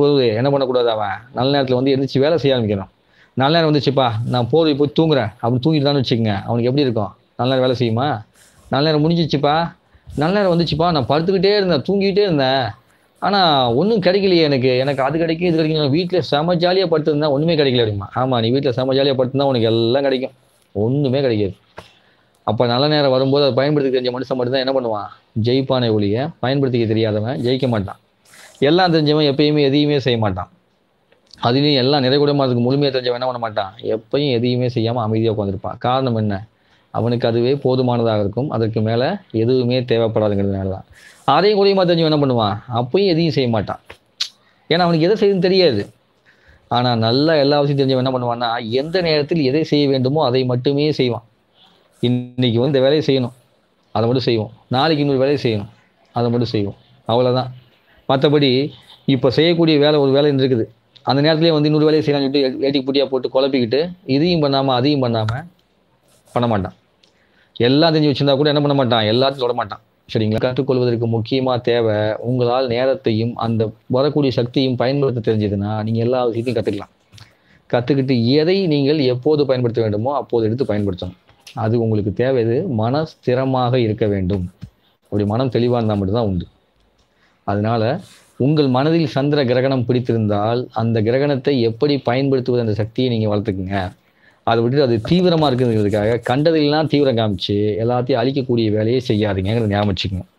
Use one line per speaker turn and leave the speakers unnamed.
போது என்ன பண்ணக்கூடாது அவன் நல்ல நேரத்தில் வந்து எந்திரிச்சு வேலை செய்ய ஆரம்பிக்கணும் நல்ல நேரம் வந்துச்சுப்பா நான் போய் போய் தூங்குறேன் அப்படின்னு தூங்கிட்டு வச்சுக்கோங்க அவனுக்கு எப்படி இருக்கும் நல்ல நேரம் வேலை செய்யுமா நல்ல நேரம் முடிஞ்சிச்சுப்பா நல்ல நேரம் வந்துச்சுப்பா நான் படுத்துக்கிட்டே இருந்தேன் தூங்கிக்கிட்டே இருந்தேன் ஆனால் ஒன்றும் கிடைக்கலையே எனக்கு எனக்கு அது கிடைக்கும் இது கிடைக்கும் வீட்டில் செம ஜாலியாக படுத்திருந்தா ஒன்றுமே கிடைக்கல அப்படிமா ஆமாம் நீ வீட்டில் செம ஜாலியாக படுத்திருந்தா உனக்கு எல்லாம் கிடைக்கும் ஒன்றுமே கிடைக்காது அப்போ நல்ல நேரம் வரும்போது அதை பயன்படுத்திக்க தெரிஞ்ச மனுஷன் மட்டும்தான் என்ன பண்ணுவான் ஜெயிப்பானை ஒழிய பயன்படுத்திக்க தெரியாதவன் ஜெயிக்க மாட்டான் எல்லாம் தெரிஞ்சவன் எப்பயுமே எதையுமே செய்ய மாட்டான் அதுலேயும் எல்லாம் நிறைகுடமாக இருக்கு முழுமையாக தெரிஞ்சவன் என்ன பண்ண மாட்டான் எப்பயும் எதையுமே செய்யாமல் அமைதியாக உட்காந்துருப்பான் காரணம் என்ன அவனுக்கு அதுவே போதுமானதாக இருக்கும் அதற்கு மேலே எதுவுமே தேவைப்படாதுங்கிறதுனால தான் அதையும் குறையுமா தெரிஞ்சவன் என்ன பண்ணுவான் அப்பயும் எதையும் செய்ய மாட்டான் ஏன்னா அவனுக்கு எதை செய்யணும்னு தெரியாது ஆனால் நல்லா எல்லா விஷயம் தெரிஞ்சவன் என்ன பண்ணுவான்னா எந்த நேரத்தில் எதை செய்ய வேண்டுமோ அதை மட்டுமே செய்வான் இன்னைக்கு வந்து இந்த வேலையை செய்யணும் அதை மட்டும் செய்வோம் நாளைக்கு இன்னொரு வேலையை செய்யணும் அதை மட்டும் செய்வோம் அவ்வளோதான் மற்றபடி இப்போ செய்யக்கூடிய வேலை ஒரு வேலை இருக்குது அந்த நேரத்துலேயே வந்து இன்னொரு வேலையை செய்யலாம்னு சொல்லிட்டு ஏட்டி புட்டியாக போட்டு குழப்பிக்கிட்டு இதையும் பண்ணாமல் அதையும் பண்ணாமல் பண்ண மாட்டான் எல்லாம் தெரிஞ்சு வச்சுருந்தா கூட என்ன பண்ண மாட்டான் எல்லாத்தையும் தொட மாட்டான் சரிங்களா கற்றுக்கொள்வதற்கு முக்கியமாக தேவை உங்களால் நேரத்தையும் அந்த வரக்கூடிய சக்தியும் பயன்படுத்த தெரிஞ்சதுன்னா நீங்கள் எல்லா விஷயத்தையும் கற்றுக்கலாம் கற்றுக்கிட்டு எதை நீங்கள் எப்போது பயன்படுத்த வேண்டுமோ அப்போது எடுத்து பயன்படுத்தணும் அது உங்களுக்கு தேவை இது மன ஸ்திரமாக இருக்க வேண்டும் அப்படி மனம் தெளிவாக இருந்தால் மட்டும்தான் உண்டு அதனால உங்கள் மனதில் சந்திர கிரகணம் பிடித்திருந்தால் அந்த கிரகணத்தை எப்படி பயன்படுத்துவது அந்த சக்தியை நீங்கள் வளர்த்துக்குங்க அதை விட்டுட்டு அது தீவிரமாக இருக்குங்கிறதுக்காக கண்டதில்லாம் தீவிரம் காமிச்சு எல்லாத்தையும் அழிக்கக்கூடிய வேலையை செய்யாதீங்கிறத ஞாபகம் வச்சுக்கணும்